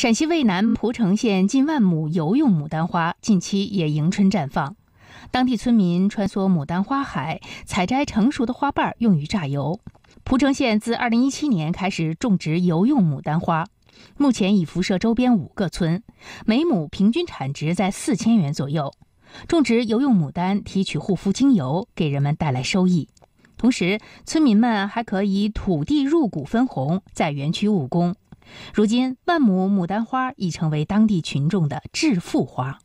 陕西渭南蒲城县近万亩油用牡丹花近期也迎春绽放，当地村民穿梭牡丹花海，采摘成熟的花瓣用于榨油。蒲城县自2017年开始种植油用牡丹花，目前已辐射周边五个村，每亩平均产值在四千元左右。种植油用牡丹提取护肤精油，给人们带来收益。同时，村民们还可以土地入股分红，在园区务工。如今，万亩牡丹花已成为当地群众的致富花。